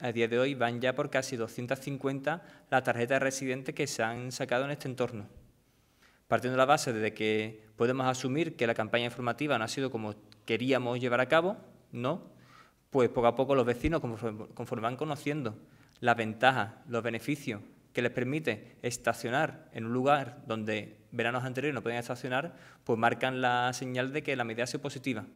a día de hoy van ya por casi 250 las tarjetas residentes que se han sacado en este entorno. Partiendo de la base de que podemos asumir que la campaña informativa no ha sido como queríamos llevar a cabo, ¿no? Pues poco a poco los vecinos, conforme van conociendo las ventajas, los beneficios que les permite estacionar en un lugar donde veranos anteriores no podían estacionar, pues marcan la señal de que la medida ha sido positiva.